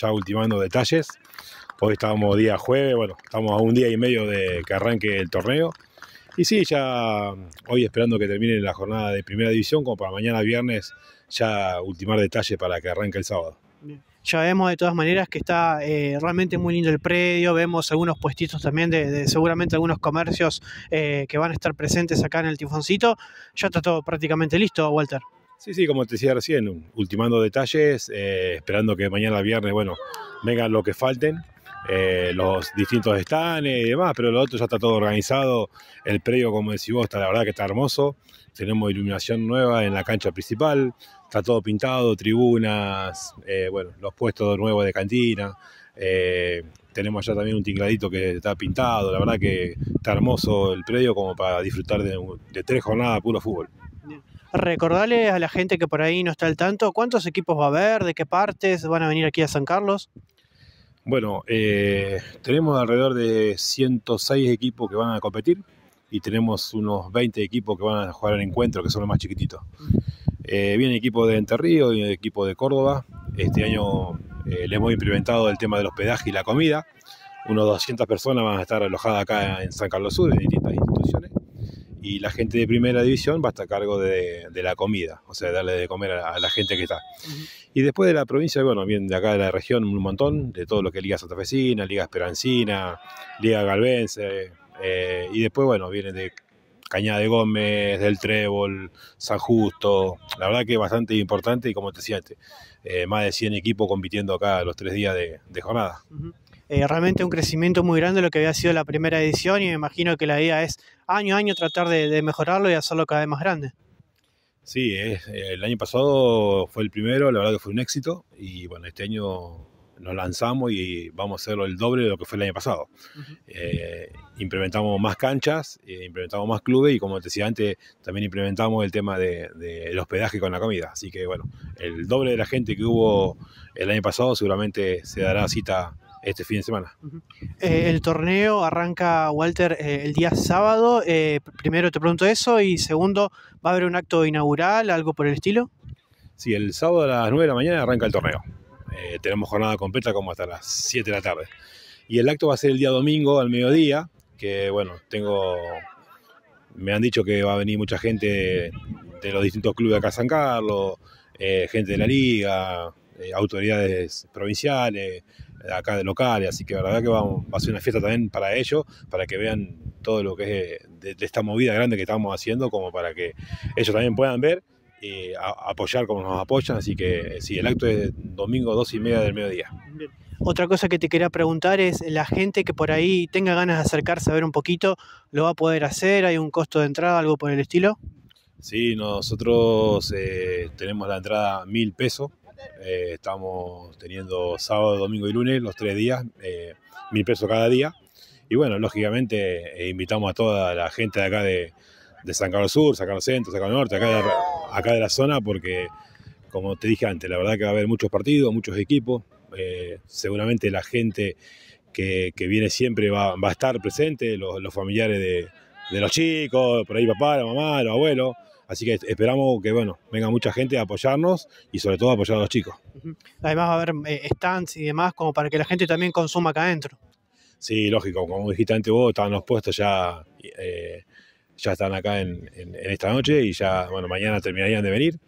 ya ultimando detalles. Hoy estábamos día jueves, bueno, estamos a un día y medio de que arranque el torneo. Y sí, ya mm, hoy esperando que termine la jornada de primera división, como para mañana viernes ya ultimar detalles para que arranque el sábado. Ya vemos de todas maneras que está eh, realmente muy lindo el predio, vemos algunos puestitos también de, seguramente algunos comercios eh, que van a estar presentes acá en el tifoncito. Ya está todo prácticamente listo, Walter. Sí, sí, como te decía recién, ultimando detalles, eh, esperando que mañana viernes, bueno, vengan lo que falten, eh, los distintos stands y demás, pero lo otro ya está todo organizado, el predio, como decís vos, está, la verdad que está hermoso, tenemos iluminación nueva en la cancha principal, está todo pintado, tribunas, eh, bueno, los puestos nuevos de cantina, tenemos ya también un tingladito que está pintado, la verdad que está hermoso el predio como para disfrutar de, tres jornadas puro fútbol recordarle a la gente que por ahí no está al tanto, ¿cuántos equipos va a haber? ¿De qué partes van a venir aquí a San Carlos? Bueno, eh, tenemos alrededor de 106 equipos que van a competir y tenemos unos 20 equipos que van a jugar el encuentro, que son los más chiquititos. Eh, viene equipo de Entre Ríos, viene equipo de Córdoba. Este año eh, le hemos implementado el tema del hospedaje y la comida. Unos 200 personas van a estar alojadas acá en San Carlos Sur, de distintas instituciones y la gente de primera división va a estar a cargo de, la comida, o sea, darle de comer a la, gente que está. Y después de la provincia, bueno, vienen de acá de la región, un montón, de todo lo que es Liga Fecina, Liga Esperancina, Liga Galvense, eh, y después, bueno, vienen de Cañada de Gómez, del Trébol, San Justo, la verdad que es bastante importante y como te decía antes, eh, más de 100 equipos compitiendo acá los tres días de, jornada. Eh, realmente un crecimiento muy grande de lo que había sido la primera edición y me imagino que la idea es año a año tratar de, mejorarlo y hacerlo cada vez más grande. Sí, eh, el año pasado fue el primero, la verdad que fue un éxito y bueno, este año nos lanzamos y vamos a hacerlo el doble de lo que fue el año pasado. Eh, implementamos más canchas, implementamos más clubes y como decía antes, también implementamos el tema del de, hospedaje con la comida. Así que bueno, el doble de la gente que hubo el año pasado seguramente se dará cita este fin de semana. Eh, el torneo arranca, Walter, eh, el día sábado. Eh, primero te pregunto eso y segundo, ¿va a haber un acto inaugural, algo por el estilo? Sí, el sábado a las 9 de la mañana arranca el torneo. tenemos jornada completa como hasta las 7 de la tarde. Y el acto va a ser el día domingo al mediodía, que bueno, tengo... Me han dicho que va a venir mucha gente de, los distintos clubes de acá San Carlos, gente de la liga, autoridades provinciales, eh, acá de local, así que la verdad que va, a ser una fiesta también para ellos, para que vean todo lo que es eh, de, esta movida grande que estamos haciendo, como para que ellos también puedan ver y apoyar como nos apoyan, así que eh, sí, el acto es domingo dos y media del mediodía. Otra cosa que te quería preguntar es, la gente que por ahí tenga ganas de acercarse a ver un poquito, ¿lo va a poder hacer? ¿Hay un costo de entrada, algo por el estilo? Sí, nosotros tenemos la entrada mil pesos eh, estamos teniendo sábado, domingo y lunes, los tres días, eh, mil pesos cada día. Y bueno, lógicamente eh, invitamos a toda la gente de acá de, de San Carlos Sur, San Carlos Centro, San Carlos Norte, acá de, la zona, porque como te dije antes, la verdad que va a haber muchos partidos, muchos equipos. seguramente la gente que, viene siempre va, a estar presente, los, familiares de, de, los chicos, por ahí papá, la mamá, los abuelos. Así que esperamos que, bueno, venga mucha gente a apoyarnos y sobre todo a apoyar a los chicos. Además va a haber eh, stands y demás como para que la gente también consuma acá adentro. Sí, lógico, como dijiste antes vos, están los puestos ya, eh, ya están acá en, esta noche y ya, bueno, mañana terminarían de venir.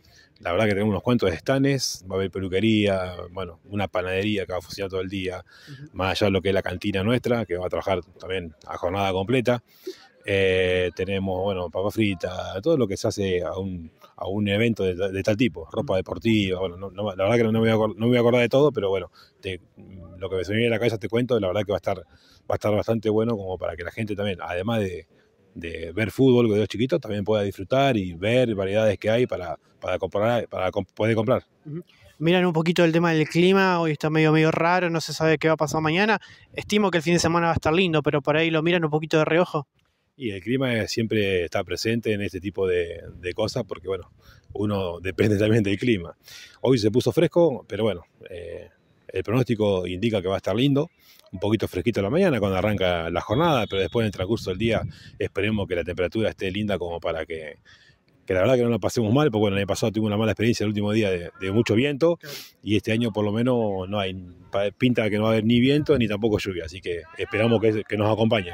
La verdad que tenemos unos cuantos stands, va a haber peluquería, bueno, una panadería que va a funcionar todo el día, más allá de lo que es la cantina nuestra, que va a trabajar también a jornada completa. Eh, tenemos, bueno, papa frita, todo lo que se hace a un, a un evento de, tal tipo, ropa deportiva, bueno, la verdad que no, me voy a acordar de todo, pero bueno, lo que me viene a la cabeza te cuento, la verdad que va a estar, va a estar bastante bueno como para que la gente también, además de, ver fútbol de los chiquitos, también pueda disfrutar y ver variedades que hay para, para, comprar, para poder comprar. Miran un poquito el tema del clima, hoy está medio medio raro, no se sabe qué va a pasar mañana. Estimo que el fin de semana va a estar lindo, pero por ahí lo miran un poquito de reojo. Y el clima siempre está presente en este tipo de, cosas porque, bueno, uno depende también del clima. Hoy se puso fresco, pero bueno, eh, el pronóstico indica que va a estar lindo, un poquito fresquito la mañana cuando arranca la jornada, pero después en el transcurso del día esperemos que la temperatura esté linda como para que, la verdad que no la pasemos mal, porque bueno, el año pasado tuve una mala experiencia el último día de, mucho viento y este año por lo menos no hay pinta que no va a haber ni viento ni tampoco lluvia, así que esperamos que, que nos acompañe.